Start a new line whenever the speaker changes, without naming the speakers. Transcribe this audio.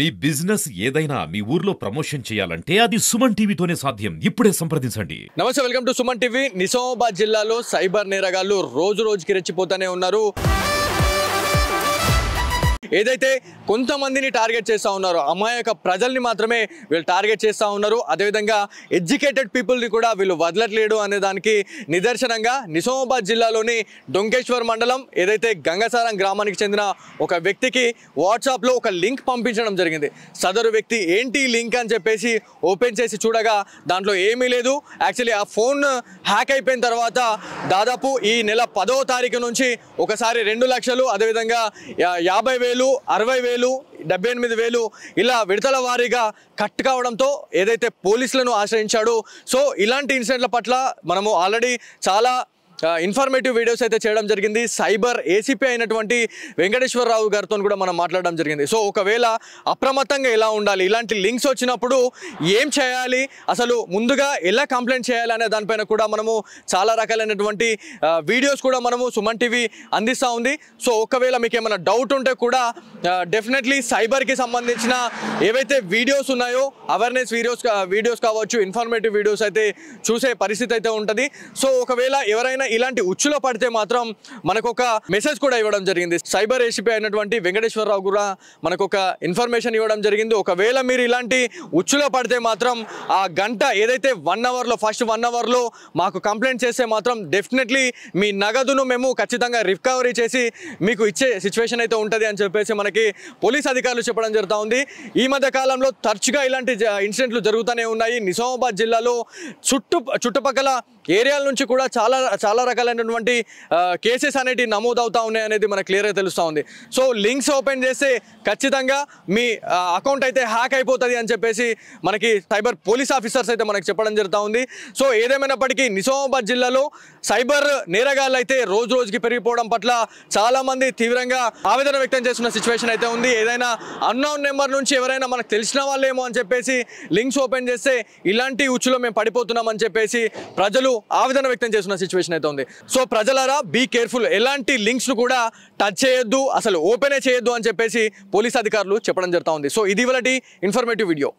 మీ business ఏదైనా మీ ఊర్లో promotion చేయాలంటే అది సుమన్ టీవీతోనే సాధ్యం ఇప్పుడే సంప్రదించండి నమస్తే welcome to Suman TV Nizamabad జిల్లాలో సైబర్ నేరగాళ్లు రోజు రోజుకి రెచ్చిపోతానే ఉన్నారు ఏదైతే కొంతమందిని టార్గెట్ చేస్తూ ఉన్నారో అమాయక ప్రజల్ని మాత్రమే వీళ్ళు టార్గెట్ చేస్తూ ఉన్నారు అదేవిధంగా ఎడ్యుకేటెడ్ పీపుల్ని కూడా వీళ్ళు వదలట్లేడు అనే దానికి నిదర్శనంగా నిజామాబాద్ జిల్లాలోని డొంకేశ్వర్ మండలం ఏదైతే గంగసారం గ్రామానికి చెందిన ఒక వ్యక్తికి వాట్సాప్లో ఒక లింక్ పంపించడం జరిగింది సదరు వ్యక్తి ఏంటి లింక్ అని చెప్పేసి ఓపెన్ చేసి చూడగా దాంట్లో ఏమీ లేదు యాక్చువల్లీ ఆ ఫోన్ హ్యాక్ అయిపోయిన తర్వాత దాదాపు ఈ నెల పదవ తారీఖు నుంచి ఒకసారి రెండు లక్షలు అదేవిధంగా యాభై వేలు వేలు అరవై వేలు డెబ్బై ఎనిమిది వేలు ఇలా విడతల వారీగా కట్ కావడంతో ఏదైతే పోలీసులను ఆశ్రయించాడో సో ఇలాంటి ఇన్సిడెంట్ల పట్ల మనము ఆల్రెడీ చాలా ఇన్ఫర్మేటివ్ వీడియోస్ అయితే చేయడం జరిగింది సైబర్ ఏసీపీ అయినటువంటి వెంకటేశ్వరరావు గారితో కూడా మనం మాట్లాడడం జరిగింది సో ఒకవేళ అప్రమత్తంగా ఎలా ఉండాలి ఇలాంటి లింక్స్ వచ్చినప్పుడు ఏం చేయాలి అసలు ముందుగా ఎలా కంప్లైంట్ చేయాలి అనే దానిపైన కూడా మనము చాలా రకాలైనటువంటి వీడియోస్ కూడా మనము సుమన్ టీవీ అందిస్తూ ఉంది సో ఒకవేళ మీకు ఏమైనా డౌట్ ఉంటే కూడా డెఫినెట్లీ సైబర్కి సంబంధించిన ఏవైతే వీడియోస్ ఉన్నాయో అవేర్నెస్ వీడియోస్ వీడియోస్ కావచ్చు ఇన్ఫర్మేటివ్ వీడియోస్ అయితే చూసే పరిస్థితి అయితే ఉంటుంది సో ఒకవేళ ఎవరైనా ఇలాంటి ఉచ్చులో పడితే మాత్రం మనకొక మెసేజ్ కూడా ఇవ్వడం జరిగింది సైబర్ ఏసీపీ అయినటువంటి వెంకటేశ్వరరావు కూడా మనకొక ఇన్ఫర్మేషన్ ఇవ్వడం జరిగింది ఒకవేళ మీరు ఇలాంటి ఉచ్చులో పడితే మాత్రం ఆ గంట ఏదైతే వన్ అవర్లో ఫస్ట్ వన్ అవర్లో మాకు కంప్లైంట్ చేస్తే మాత్రం డెఫినెట్లీ మీ నగదును మేము ఖచ్చితంగా రికవరీ చేసి మీకు ఇచ్చే సిచ్యువేషన్ అయితే ఉంటుంది అని చెప్పేసి మనకి పోలీస్ అధికారులు చెప్పడం జరుగుతూ ఉంది ఈ మధ్య కాలంలో తరచుగా ఇలాంటి ఇన్సిడెంట్లు జరుగుతూనే ఉన్నాయి నిజామాబాద్ జిల్లాలో చుట్టు చుట్టుపక్కల ఏరియాల నుంచి కూడా చాలా చాలా చాలా రకాలైనటువంటి కేసెస్ అనేవి అవుతా ఉన్నాయి అనేది మనకు క్లియర్గా తెలుస్తూ ఉంది సో లింక్స్ ఓపెన్ చేస్తే ఖచ్చితంగా మీ అకౌంట్ అయితే హ్యాక్ అయిపోతుంది అని చెప్పేసి మనకి సైబర్ పోలీస్ ఆఫీసర్స్ అయితే మనకు చెప్పడం జరుగుతూ ఉంది సో ఏదేమైనప్పటికీ నిజామాబాద్ జిల్లాలో సైబర్ నేరగాళ్ళు అయితే రోజు రోజుకి పెరిగిపోవడం పట్ల చాలామంది తీవ్రంగా ఆవేదన వ్యక్తం చేస్తున్న సిచ్యువేషన్ అయితే ఉంది ఏదైనా అన్నౌన్ నెంబర్ నుంచి ఎవరైనా మనకు తెలిసిన వాళ్ళేమో అని చెప్పేసి లింక్స్ ఓపెన్ చేస్తే ఇలాంటి ఉచ్చులో మేము పడిపోతున్నామని చెప్పేసి ప్రజలు ఆవేదన వ్యక్తం చేస్తున్న సిచ్యువేషన్ అయితే అవుతుంది సో ప్రజలరా బీ కేర్ఫుల్ ఎలాంటి ను కూడా టచ్ చేయొద్దు అసలు ఓపెనే చేయొద్దు అని చెప్పేసి పోలీస్ అధికారులు చెప్పడం జరుగుతూ ఉంది సో ఇది ఇన్ఫర్మేటివ్ వీడియో